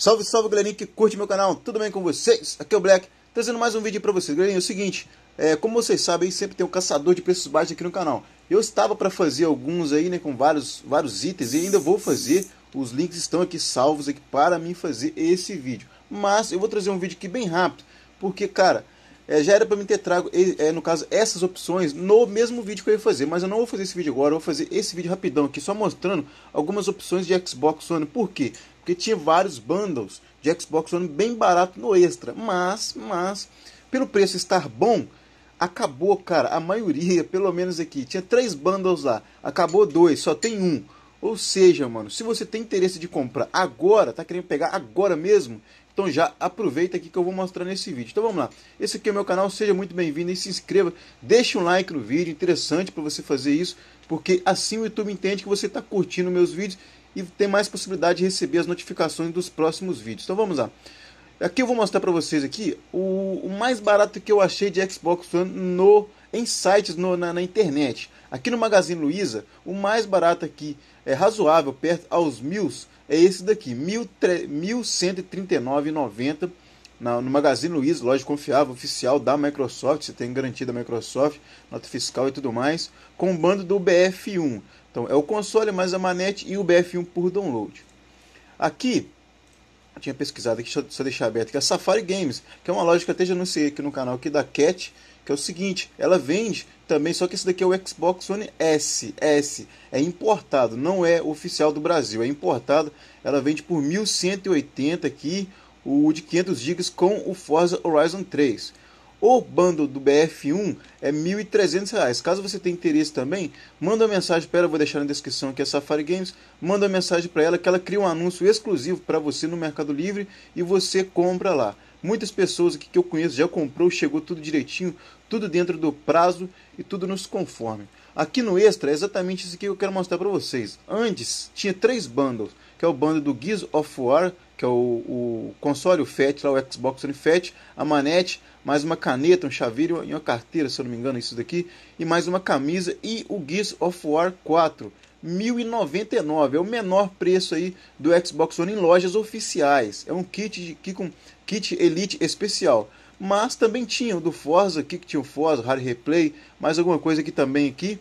Salve, salve, galerinha que curte meu canal, tudo bem com vocês? Aqui é o Black, trazendo mais um vídeo pra vocês. Galerinha, é o seguinte, é, como vocês sabem, sempre tem um caçador de preços baixos aqui no canal. Eu estava para fazer alguns aí, né, com vários, vários itens, e ainda vou fazer, os links estão aqui salvos aqui para mim fazer esse vídeo. Mas eu vou trazer um vídeo aqui bem rápido, porque, cara, é, já era para mim ter trago, é, no caso, essas opções no mesmo vídeo que eu ia fazer, mas eu não vou fazer esse vídeo agora, eu vou fazer esse vídeo rapidão aqui, só mostrando algumas opções de Xbox One. Por quê? porque tinha vários bundles de Xbox One bem barato no extra, mas, mas, pelo preço estar bom, acabou, cara, a maioria, pelo menos aqui, tinha três bundles lá, acabou dois, só tem um. Ou seja, mano, se você tem interesse de comprar agora, tá querendo pegar agora mesmo, então já aproveita aqui que eu vou mostrar nesse vídeo. Então vamos lá. Esse aqui é o meu canal, seja muito bem-vindo e se inscreva. Deixe um like no vídeo, interessante para você fazer isso, porque assim o YouTube entende que você está curtindo meus vídeos e tem mais possibilidade de receber as notificações dos próximos vídeos. Então vamos lá. Aqui eu vou mostrar para vocês aqui o, o, mais barato que eu achei de Xbox One no, em sites no, na, na, internet. Aqui no Magazine Luiza, o mais barato aqui é razoável, perto aos mils é esse daqui, 1.139,90 no Magazine Luiza, loja confiável, oficial da Microsoft, você tem garantia da Microsoft, nota fiscal e tudo mais, com o bando do BF1. Então é o console mais a manete e o BF1 por download. Aqui tinha pesquisado aqui, deixa, eu deixar aberto, que é a Safari Games, que é uma loja que eu até já anunciei aqui no canal aqui da Cat, que é o seguinte, ela vende também, só que esse daqui é o Xbox One S, S, é importado, não é oficial do Brasil, é importado, ela vende por 1180 aqui, o de 500 GB com o Forza Horizon 3. O bando do BF1 é R$ 1.300. Caso você tenha interesse também, manda uma mensagem para ela, vou deixar na descrição aqui a Safari Games. Manda uma mensagem para ela que ela cria um anúncio exclusivo para você no Mercado Livre e você compra lá. Muitas pessoas aqui que eu conheço já comprou, chegou tudo direitinho, tudo dentro do prazo e tudo nos conforme. Aqui no Extra é exatamente isso que eu quero mostrar para vocês. Antes tinha três bundles, que é o bundle do Gears of War, que é o, o console, o FAT, lá, o Xbox One FET, a manete, mais uma caneta, um chaveiro e uma carteira, se eu não me engano, isso daqui, e mais uma camisa e o Gears of War 4. 1.099, é o menor preço aí do Xbox One em lojas oficiais. É um kit de, kit com kit Elite especial. Mas também tinha o do Forza aqui, que tinha o Forza, Hard Replay, mais alguma coisa aqui também aqui.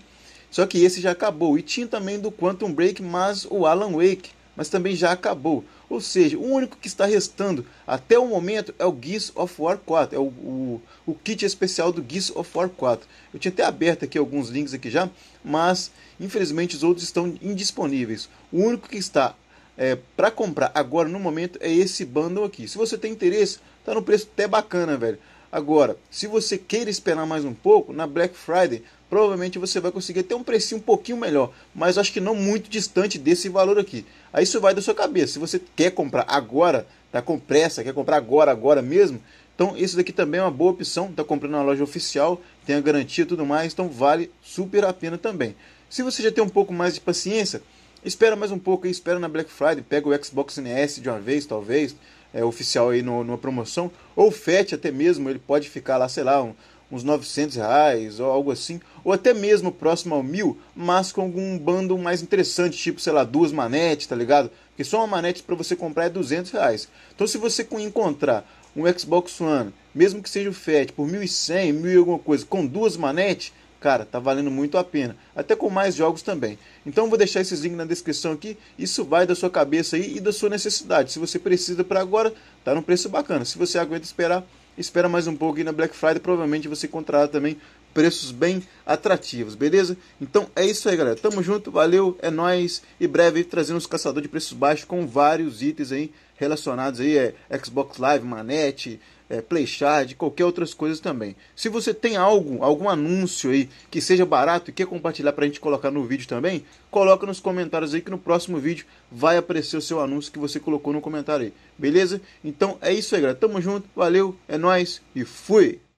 Só que esse já acabou. E tinha também do Quantum Break, mas o Alan Wake mas também já acabou. Ou seja, o único que está restando até o momento é o Gears of War 4, é o, o, o kit especial do Gears of War 4. Eu tinha até aberto aqui alguns links aqui já, mas infelizmente os outros estão indisponíveis. O único que está é, para comprar agora no momento é esse bundle aqui. Se você tem interesse, está no preço até bacana, velho. Agora, se você queira esperar mais um pouco, na Black Friday provavelmente você vai conseguir até um precinho um pouquinho melhor, mas acho que não muito distante desse valor aqui. Aí isso vai da sua cabeça. Se você quer comprar agora, tá com pressa, quer comprar agora, agora mesmo, então isso daqui também é uma boa opção, tá comprando na loja oficial, tem a garantia e tudo mais, então vale super a pena também. Se você já tem um pouco mais de paciência, espera mais um pouco aí, espera na Black Friday, pega o Xbox NS de uma vez, talvez, é oficial aí no, numa promoção, ou FET até mesmo, ele pode ficar lá, sei lá, um, uns 900 reais ou algo assim, ou até mesmo próximo ao mil, mas com algum bando mais interessante, tipo, sei lá, duas manetes, tá ligado? Porque só uma manete para você comprar é 200 reais. Então se você encontrar um Xbox One, mesmo que seja o Fat, por 1.100, 1.000 e alguma coisa, com duas manetes, cara, tá valendo muito a pena. Até com mais jogos também. Então vou deixar esses links na descrição aqui. Isso vai da sua cabeça aí e da sua necessidade. Se você precisa para agora, tá num preço bacana. Se você aguenta esperar, espera mais um pouco e na Black Friday provavelmente você encontrará também preços bem atrativos, beleza? Então é isso aí, galera. Tamo junto, valeu, é nós E breve trazemos trazendo os caçadores de preços baixos com vários itens aí relacionados aí, é Xbox Live, manete, é, qualquer outras coisas também. Se você tem algo, algum anúncio aí que seja barato e quer compartilhar para a gente colocar no vídeo também, coloca nos comentários aí que no próximo vídeo vai aparecer o seu anúncio que você colocou no comentário aí, beleza? Então é isso aí, galera. Tamo junto, valeu, é nós e fui!